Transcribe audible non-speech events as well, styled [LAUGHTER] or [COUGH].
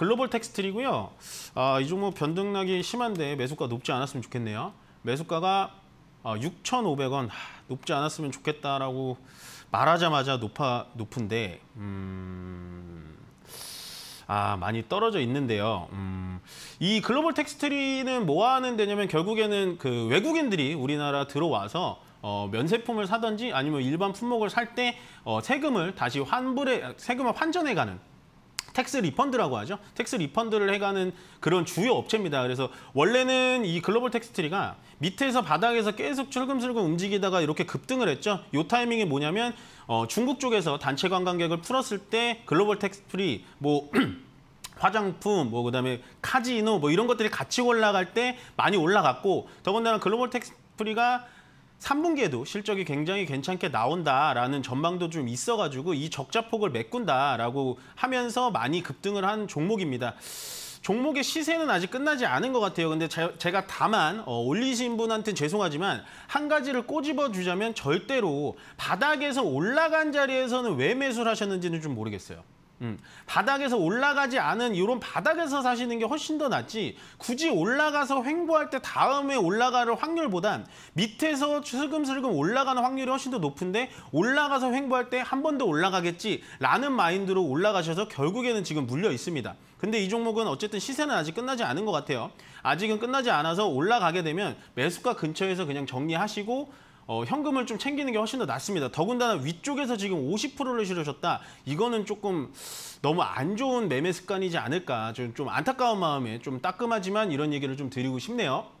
글로벌 텍스트리고요. 아, 이 종목 변동락이 심한데 매수가 높지 않았으면 좋겠네요. 매수가가 6,500원 아, 높지 않았으면 좋겠다라고 말하자마자 높아 높은데 음... 아 많이 떨어져 있는데요. 음... 이 글로벌 텍스트리는 뭐 하는 데냐면 결국에는 그 외국인들이 우리나라 들어와서 어, 면세품을 사든지 아니면 일반 품목을 살때 어, 세금을 다시 환불에 세금을 환전해가는 텍스 리펀드라고 하죠. 텍스 리펀드를 해가는 그런 주요 업체입니다. 그래서 원래는 이 글로벌 텍스트리가 밑에서 바닥에서 계속 출금슬금 움직이다가 이렇게 급등을 했죠. 요 타이밍이 뭐냐면 어, 중국 쪽에서 단체 관광객을 풀었을 때 글로벌 텍스트리 뭐 [CLEARS THROAT] 화장품, 뭐 그다음에 카지노 뭐 이런 것들이 같이 올라갈 때 많이 올라갔고 더군다나 글로벌 텍스트리가 3분기에도 실적이 굉장히 괜찮게 나온다라는 전망도 좀 있어가지고 이 적자폭을 메꾼다라고 하면서 많이 급등을 한 종목입니다. 종목의 시세는 아직 끝나지 않은 것 같아요. 근데 제, 가 다만 어, 올리신 분한테 죄송하지만 한 가지를 꼬집어 주자면 절대로 바닥에서 올라간 자리에서는 왜 매수를 하셨는지는 좀 모르겠어요. 음. 바닥에서 올라가지 않은 이런 바닥에서 사시는 게 훨씬 더 낫지 굳이 올라가서 횡보할 때 다음에 올라갈 확률보단 밑에서 슬금슬금 올라가는 확률이 훨씬 더 높은데 올라가서 횡보할 때 한 번 더 올라가겠지라는 마인드로 올라가셔서 결국에는 지금 물려 있습니다. 근데 이 종목은 어쨌든 시세는 아직 끝나지 않은 것 같아요. 아직은 끝나지 않아서 올라가게 되면 매수가 근처에서 그냥 정리하시고 어, 현금을 좀 챙기는 게 훨씬 더 낫습니다. 더군다나 위쪽에서 지금 50%를 실으셨다 이거는 조금 너무 안 좋은 매매 습관이지 않을까. 좀, 좀 안타까운 마음에 좀 따끔하지만 이런 얘기를 좀 드리고 싶네요.